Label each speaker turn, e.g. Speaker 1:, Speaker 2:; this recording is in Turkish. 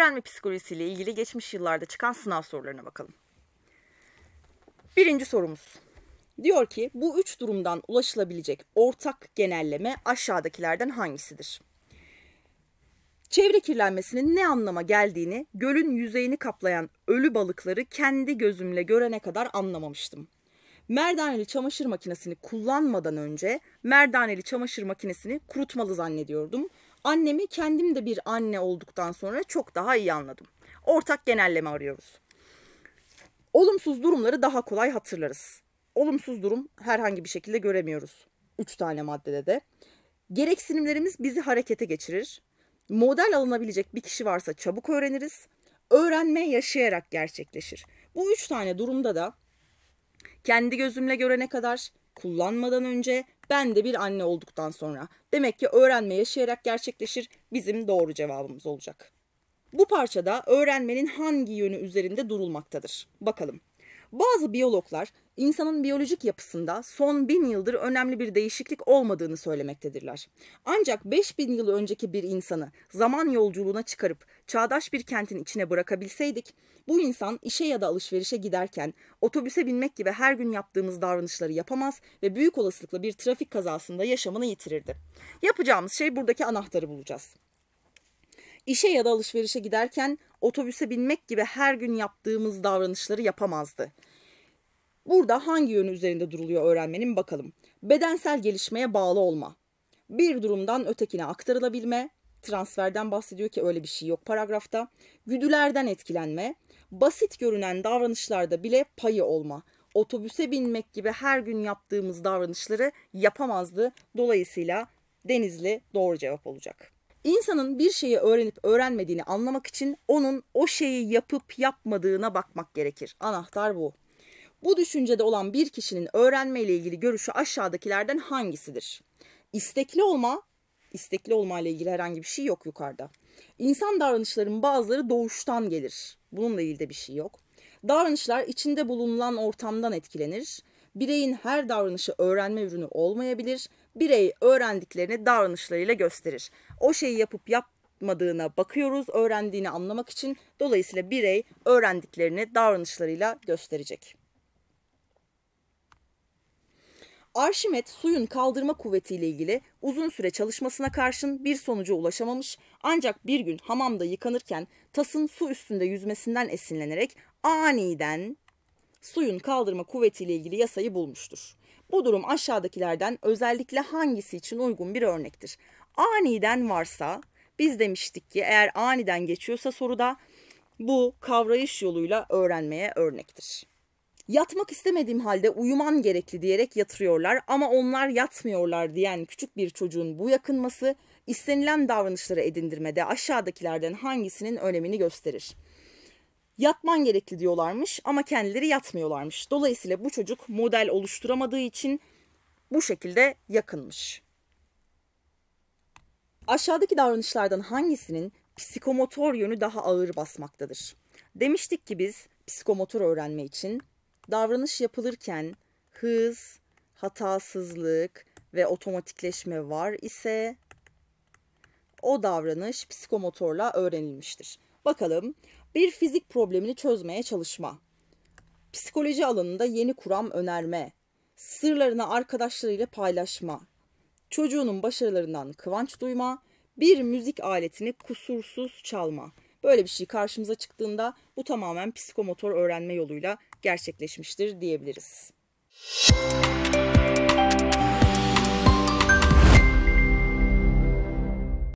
Speaker 1: öğrenme psikolojisiyle ilgili geçmiş yıllarda çıkan sınav sorularına bakalım. Birinci sorumuz. Diyor ki bu üç durumdan ulaşılabilecek ortak genelleme aşağıdakilerden hangisidir? Çevre kirlenmesinin ne anlama geldiğini gölün yüzeyini kaplayan ölü balıkları kendi gözümle görene kadar anlamamıştım. Merdaneli çamaşır makinesini kullanmadan önce merdaneli çamaşır makinesini kurutmalı zannediyordum. Annemi kendim de bir anne olduktan sonra çok daha iyi anladım. Ortak genelleme arıyoruz. Olumsuz durumları daha kolay hatırlarız. Olumsuz durum herhangi bir şekilde göremiyoruz. Üç tane maddede de. Gereksinimlerimiz bizi harekete geçirir. Model alınabilecek bir kişi varsa çabuk öğreniriz. Öğrenme yaşayarak gerçekleşir. Bu üç tane durumda da kendi gözümle görene kadar kullanmadan önce, ben de bir anne olduktan sonra. Demek ki öğrenme yaşayarak gerçekleşir bizim doğru cevabımız olacak. Bu parçada öğrenmenin hangi yönü üzerinde durulmaktadır? Bakalım. Bazı biyologlar insanın biyolojik yapısında son bin yıldır önemli bir değişiklik olmadığını söylemektedirler. Ancak 5000 yıl önceki bir insanı zaman yolculuğuna çıkarıp çağdaş bir kentin içine bırakabilseydik, bu insan işe ya da alışverişe giderken otobüse binmek gibi her gün yaptığımız davranışları yapamaz ve büyük olasılıkla bir trafik kazasında yaşamını yitirirdi. Yapacağımız şey buradaki anahtarı bulacağız. İşe ya da alışverişe giderken otobüse binmek gibi her gün yaptığımız davranışları yapamazdı. Burada hangi yönü üzerinde duruluyor öğrenmenin bakalım. Bedensel gelişmeye bağlı olma. Bir durumdan ötekine aktarılabilme, transferden bahsediyor ki öyle bir şey yok paragrafta. Güdülerden etkilenme, basit görünen davranışlarda bile payı olma. Otobüse binmek gibi her gün yaptığımız davranışları yapamazdı. Dolayısıyla Denizli doğru cevap olacak. İnsanın bir şeyi öğrenip öğrenmediğini anlamak için onun o şeyi yapıp yapmadığına bakmak gerekir. Anahtar bu. Bu düşüncede olan bir kişinin öğrenme ile ilgili görüşü aşağıdakilerden hangisidir? İstekli olma, istekli olma ile ilgili herhangi bir şey yok yukarıda. İnsan davranışların bazıları doğuştan gelir. Bununla ilgili de bir şey yok. Davranışlar içinde bulunan ortamdan etkilenir. Bireyin her davranışı öğrenme ürünü olmayabilir. Birey öğrendiklerini davranışlarıyla gösterir. O şeyi yapıp yapmadığına bakıyoruz öğrendiğini anlamak için. Dolayısıyla birey öğrendiklerini davranışlarıyla gösterecek. Arşimet suyun kaldırma kuvvetiyle ilgili uzun süre çalışmasına karşın bir sonuca ulaşamamış ancak bir gün hamamda yıkanırken tasın su üstünde yüzmesinden esinlenerek aniden suyun kaldırma kuvvetiyle ilgili yasayı bulmuştur. Bu durum aşağıdakilerden özellikle hangisi için uygun bir örnektir? Aniden varsa biz demiştik ki eğer aniden geçiyorsa soruda bu kavrayış yoluyla öğrenmeye örnektir. Yatmak istemediğim halde uyuman gerekli diyerek yatırıyorlar ama onlar yatmıyorlar diyen küçük bir çocuğun bu yakınması istenilen davranışları edindirmede aşağıdakilerden hangisinin önemini gösterir? yatman gerekli diyorlarmış ama kendileri yatmıyorlarmış. Dolayısıyla bu çocuk model oluşturamadığı için bu şekilde yakınmış. Aşağıdaki davranışlardan hangisinin psikomotor yönü daha ağır basmaktadır? Demiştik ki biz psikomotor öğrenme için davranış yapılırken hız, hatasızlık ve otomatikleşme var ise o davranış psikomotorla öğrenilmiştir. Bakalım bir fizik problemini çözmeye çalışma, psikoloji alanında yeni kuram önerme, sırlarını arkadaşlarıyla paylaşma, çocuğunun başarılarından kıvanç duyma, bir müzik aletini kusursuz çalma. Böyle bir şey karşımıza çıktığında bu tamamen psikomotor öğrenme yoluyla gerçekleşmiştir diyebiliriz. Müzik